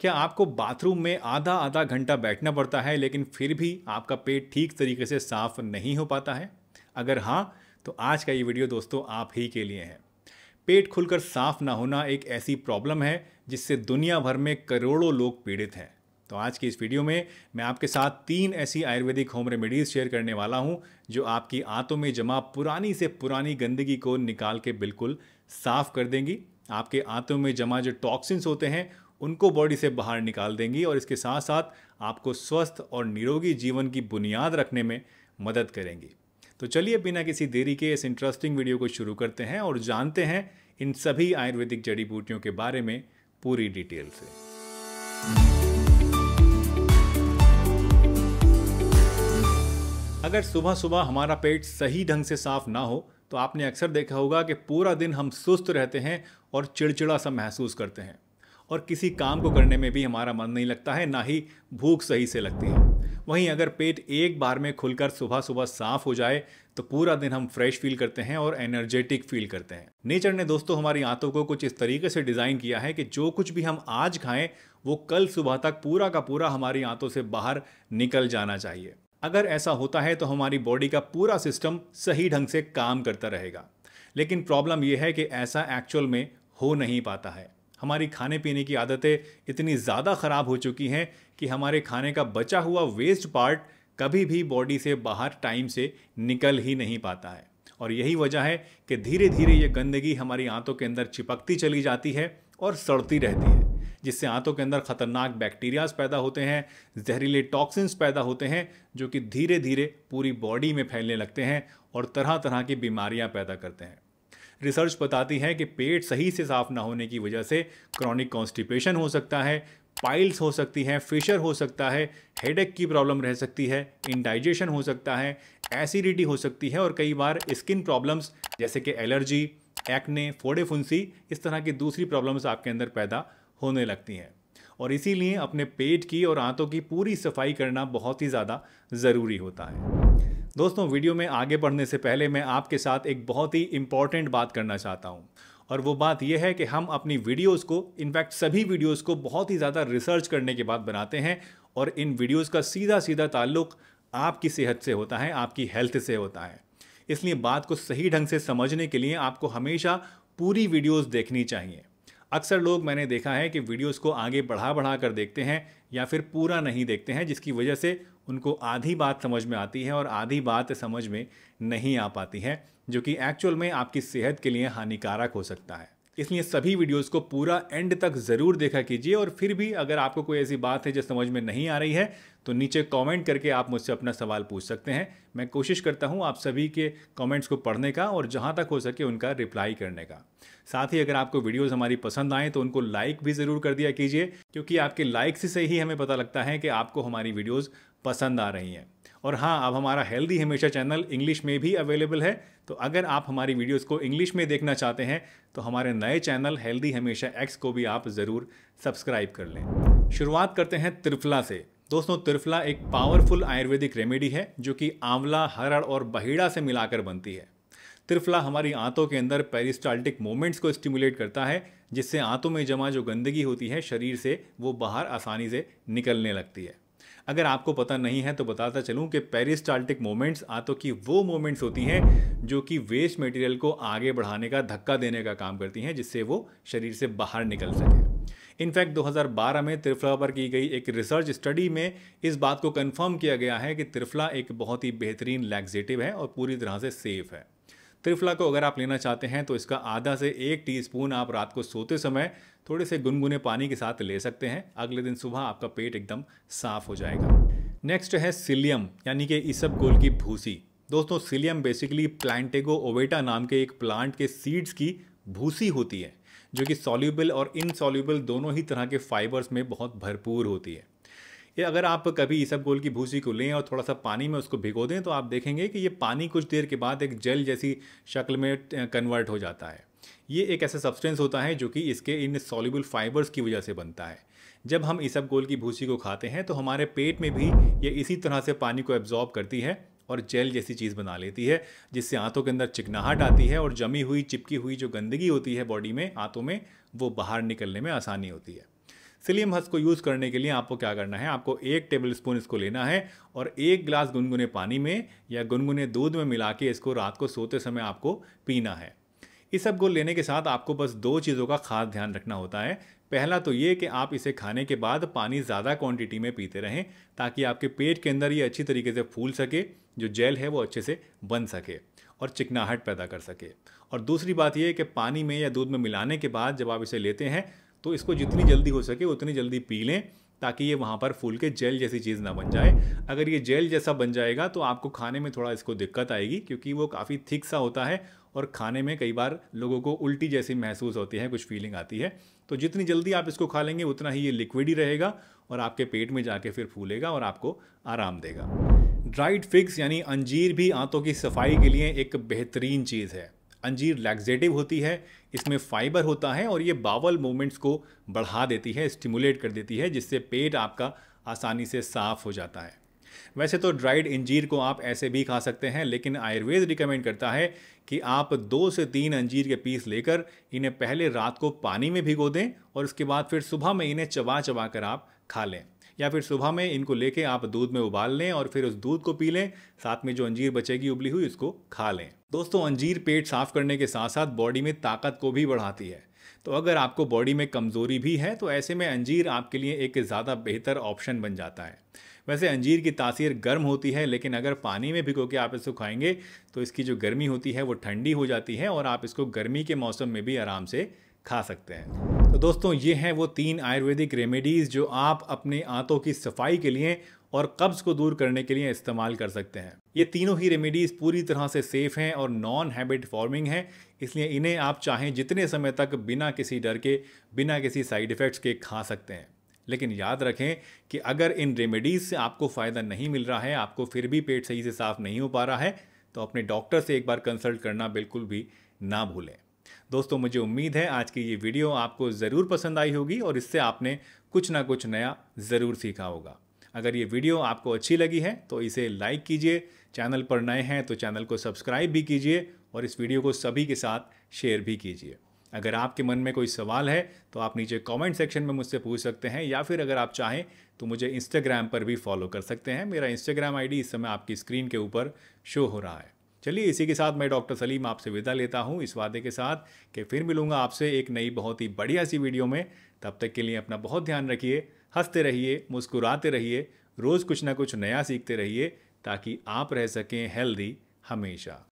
क्या आपको बाथरूम में आधा आधा घंटा बैठना पड़ता है लेकिन फिर भी आपका पेट ठीक तरीके से साफ नहीं हो पाता है अगर हाँ तो आज का ये वीडियो दोस्तों आप ही के लिए है पेट खुलकर साफ ना होना एक ऐसी प्रॉब्लम है जिससे दुनिया भर में करोड़ों लोग पीड़ित हैं तो आज की इस वीडियो में मैं आपके साथ तीन ऐसी आयुर्वेदिक होम रेमेडीज़ शेयर करने वाला हूँ जो आपकी आंतों में जमा पुरानी से पुरानी गंदगी को निकाल के बिल्कुल साफ कर देंगी आपके आंतों में जमा जो टॉक्सिन्स होते हैं उनको बॉडी से बाहर निकाल देंगी और इसके साथ साथ आपको स्वस्थ और निरोगी जीवन की बुनियाद रखने में मदद करेंगी तो चलिए बिना किसी देरी के इस इंटरेस्टिंग वीडियो को शुरू करते हैं और जानते हैं इन सभी आयुर्वेदिक जड़ी बूटियों के बारे में पूरी डिटेल से अगर सुबह सुबह हमारा पेट सही ढंग से साफ ना हो तो आपने अक्सर देखा होगा कि पूरा दिन हम सुस्त रहते हैं और चिड़चिड़ा सा महसूस करते हैं और किसी काम को करने में भी हमारा मन नहीं लगता है ना ही भूख सही से लगती है वहीं अगर पेट एक बार में खुलकर सुबह सुबह साफ हो जाए तो पूरा दिन हम फ्रेश फील करते हैं और एनर्जेटिक फील करते हैं नेचर ने दोस्तों हमारी आंतों को कुछ इस तरीके से डिज़ाइन किया है कि जो कुछ भी हम आज खाएं वो कल सुबह तक पूरा का पूरा हमारी आंतों से बाहर निकल जाना चाहिए अगर ऐसा होता है तो हमारी बॉडी का पूरा सिस्टम सही ढंग से काम करता रहेगा लेकिन प्रॉब्लम यह है कि ऐसा एक्चुअल में हो नहीं पाता है हमारी खाने पीने की आदतें इतनी ज़्यादा ख़राब हो चुकी हैं कि हमारे खाने का बचा हुआ वेस्ट पार्ट कभी भी बॉडी से बाहर टाइम से निकल ही नहीं पाता है और यही वजह है कि धीरे धीरे ये गंदगी हमारी आंतों के अंदर चिपकती चली जाती है और सड़ती रहती है जिससे आंतों के अंदर खतरनाक बैक्टीरियाज पैदा होते हैं जहरीले टॉक्सिन्स पैदा होते हैं जो कि धीरे धीरे पूरी बॉडी में फैलने लगते हैं और तरह तरह की बीमारियाँ पैदा करते हैं रिसर्च बताती है कि पेट सही से साफ ना होने की वजह से क्रॉनिक कॉन्स्टिपेशन हो सकता है पाइल्स हो सकती हैं फिशर हो सकता है हेडेक की प्रॉब्लम रह सकती है इनडाइजेशन हो सकता है एसिडिटी हो सकती है और कई बार स्किन प्रॉब्लम्स जैसे कि एलर्जी एक्ने फोड़े फुंसी इस तरह की दूसरी प्रॉब्लम्स आपके अंदर पैदा होने लगती हैं और इसीलिए अपने पेट की और आंतों की पूरी सफाई करना बहुत ही ज़्यादा ज़रूरी होता है दोस्तों वीडियो में आगे बढ़ने से पहले मैं आपके साथ एक बहुत ही इम्पॉर्टेंट बात करना चाहता हूँ और वो बात यह है कि हम अपनी वीडियोस को इनफैक्ट सभी वीडियोस को बहुत ही ज़्यादा रिसर्च करने के बाद बनाते हैं और इन वीडियोस का सीधा सीधा ताल्लुक आपकी सेहत से होता है आपकी हेल्थ से होता है इसलिए बात को सही ढंग से समझने के लिए आपको हमेशा पूरी वीडियोस देखनी चाहिए अक्सर लोग मैंने देखा है कि वीडियोस को आगे बढ़ा बढ़ा कर देखते हैं या फिर पूरा नहीं देखते हैं जिसकी वजह से उनको आधी बात समझ में आती है और आधी बात समझ में नहीं आ पाती है जो कि एक्चुअल में आपकी सेहत के लिए हानिकारक हो सकता है इसलिए सभी वीडियोस को पूरा एंड तक ज़रूर देखा कीजिए और फिर भी अगर आपको कोई ऐसी बात है जो समझ में नहीं आ रही है तो नीचे कमेंट करके आप मुझसे अपना सवाल पूछ सकते हैं मैं कोशिश करता हूं आप सभी के कमेंट्स को पढ़ने का और जहां तक हो सके उनका रिप्लाई करने का साथ ही अगर आपको वीडियोस हमारी पसंद आएँ तो उनको लाइक भी ज़रूर कर दिया कीजिए क्योंकि आपके लाइक्स से ही हमें पता लगता है कि आपको हमारी वीडियोज़ पसंद आ रही हैं और हाँ अब हमारा हेल्दी हमेशा चैनल इंग्लिश में भी अवेलेबल है तो अगर आप हमारी वीडियोस को इंग्लिश में देखना चाहते हैं तो हमारे नए चैनल हेल्दी हमेशा एक्स को भी आप ज़रूर सब्सक्राइब कर लें शुरुआत करते हैं त्रिफला से दोस्तों त्रिफला एक पावरफुल आयुर्वेदिक रेमेडी है जो कि आंवला हरड़ और बहीड़ा से मिलाकर बनती है त्रिफला हमारी आंतों के अंदर पेरिस्टाल्टिक मोमेंट्स को स्टिमुलेट करता है जिससे आंतों में जमा जो गंदगी होती है शरीर से वो बाहर आसानी से निकलने लगती है अगर आपको पता नहीं है तो बताता चलूँ कि पेरिस्टाल्टिक मोमेंट्स तो की वो मोमेंट्स होती हैं जो कि वेस्ट मटेरियल को आगे बढ़ाने का धक्का देने का काम करती हैं जिससे वो शरीर से बाहर निकल सके इनफैक्ट 2012 में त्रिफला पर की गई एक रिसर्च स्टडी में इस बात को कंफर्म किया गया है कि त्रिफला एक बहुत ही बेहतरीन लैक्सेटिव है और पूरी तरह से सेफ है त्रिफला को अगर आप लेना चाहते हैं तो इसका आधा से एक टीस्पून आप रात को सोते समय थोड़े से गुनगुने पानी के साथ ले सकते हैं अगले दिन सुबह आपका पेट एकदम साफ हो जाएगा नेक्स्ट है सिलियम यानी कि इसब गोल की भूसी दोस्तों सिलियम बेसिकली प्लांटेगो ओवेटा नाम के एक प्लांट के सीड्स की भूसी होती है जो कि सॉल्यूबल और इनसॉल्यूबल दोनों ही तरह के फाइबर्स में बहुत भरपूर होती है कि अगर आप कभी गोल की भूसी को लें और थोड़ा सा पानी में उसको भिगो दें तो आप देखेंगे कि ये पानी कुछ देर के बाद एक जेल जैसी शक्ल में कन्वर्ट हो जाता है ये एक ऐसा सब्सटेंस होता है जो कि इसके इन सॉल्यूबल फाइबर्स की वजह से बनता है जब हम गोल की भूसी को खाते हैं तो हमारे पेट में भी ये इसी तरह से पानी को एब्जॉर्ब करती है और जेल जैसी चीज़ बना लेती है जिससे आंतों के अंदर चिकनाहट आती है और जमी हुई चिपकी हुई जो गंदगी होती है बॉडी में आंतों में वो बाहर निकलने में आसानी होती है सिलियम हस्क को यूज़ करने के लिए आपको क्या करना है आपको एक टेबल स्पून इसको लेना है और एक गिलास गुनगुने पानी में या गुनगुने दूध में मिला के इसको रात को सोते समय आपको पीना है इस सब गोल लेने के साथ आपको बस दो चीज़ों का खास ध्यान रखना होता है पहला तो ये कि आप इसे खाने के बाद पानी ज़्यादा क्वांटिटी में पीते रहें ताकि आपके पेट के अंदर ये अच्छी तरीके से फूल सके जो जेल है वो अच्छे से बन सके और चिकनाहट पैदा कर सके और दूसरी बात यह कि पानी में या दूध में मिलाने के बाद जब आप इसे लेते हैं तो इसको जितनी जल्दी हो सके उतनी जल्दी पी लें ताकि ये वहाँ पर फूल के जेल जैसी चीज़ ना बन जाए अगर ये जेल जैसा बन जाएगा तो आपको खाने में थोड़ा इसको दिक्कत आएगी क्योंकि वो काफ़ी थिक सा होता है और खाने में कई बार लोगों को उल्टी जैसी महसूस होती है कुछ फीलिंग आती है तो जितनी जल्दी आप इसको खा लेंगे उतना ही ये लिक्विड ही रहेगा और आपके पेट में जाके फिर फूलेगा और आपको आराम देगा ड्राइड फिग्स यानी अंजीर भी आंतों की सफाई के लिए एक बेहतरीन चीज़ है अंजीर लैक्जेटिव होती है इसमें फाइबर होता है और ये बावल मूवमेंट्स को बढ़ा देती है स्टिमुलेट कर देती है जिससे पेट आपका आसानी से साफ हो जाता है वैसे तो ड्राइड अंजीर को आप ऐसे भी खा सकते हैं लेकिन आयुर्वेद रिकमेंड करता है कि आप दो से तीन अंजीर के पीस लेकर इन्हें पहले रात को पानी में भिगो दें और उसके बाद फिर सुबह में इन्हें चबा चबा कर आप खा लें या फिर सुबह में इनको लेके आप दूध में उबाल लें और फिर उस दूध को पी लें साथ में जो अंजीर बचेगी उबली हुई उसको खा लें दोस्तों अंजीर पेट साफ करने के साथ साथ बॉडी में ताकत को भी बढ़ाती है तो अगर आपको बॉडी में कमज़ोरी भी है तो ऐसे में अंजीर आपके लिए एक ज़्यादा बेहतर ऑप्शन बन जाता है वैसे अंजीर की तासीर गर्म होती है लेकिन अगर पानी में भिगो के आप इसको खाएंगे तो इसकी जो गर्मी होती है वो ठंडी हो जाती है और आप इसको गर्मी के मौसम में भी आराम से खा सकते हैं तो दोस्तों ये हैं वो तीन आयुर्वेदिक रेमेडीज़ जो आप अपने आंतों की सफाई के लिए और कब्ज़ को दूर करने के लिए इस्तेमाल कर सकते हैं ये तीनों ही रेमेडीज़ पूरी तरह से सेफ़ हैं और नॉन हैबिट फॉर्मिंग हैं इसलिए इन्हें आप चाहें जितने समय तक बिना किसी डर के बिना किसी साइड इफ़ेक्ट्स के खा सकते हैं लेकिन याद रखें कि अगर इन रेमेडीज़ से आपको फ़ायदा नहीं मिल रहा है आपको फिर भी पेट सही से साफ़ नहीं हो पा रहा है तो अपने डॉक्टर से एक बार कंसल्ट करना बिल्कुल भी ना भूलें दोस्तों मुझे उम्मीद है आज की ये वीडियो आपको ज़रूर पसंद आई होगी और इससे आपने कुछ ना कुछ नया ज़रूर सीखा होगा अगर ये वीडियो आपको अच्छी लगी है तो इसे लाइक कीजिए चैनल पर नए हैं तो चैनल को सब्सक्राइब भी कीजिए और इस वीडियो को सभी के साथ शेयर भी कीजिए अगर आपके मन में कोई सवाल है तो आप नीचे कमेंट सेक्शन में मुझसे पूछ सकते हैं या फिर अगर आप चाहें तो मुझे इंस्टाग्राम पर भी फॉलो कर सकते हैं मेरा इंस्टाग्राम आईडी इस समय आपकी स्क्रीन के ऊपर शो हो रहा है चलिए इसी के साथ मैं डॉक्टर सलीम आपसे विदा लेता हूँ इस वादे के साथ कि फिर मिलूँगा आपसे एक नई बहुत ही बढ़िया सी वीडियो में तब तक के लिए अपना बहुत ध्यान रखिए हंसते रहिए मुस्कुराते रहिए रोज़ कुछ ना कुछ नया सीखते रहिए ताकि आप रह सकें हेल्दी हमेशा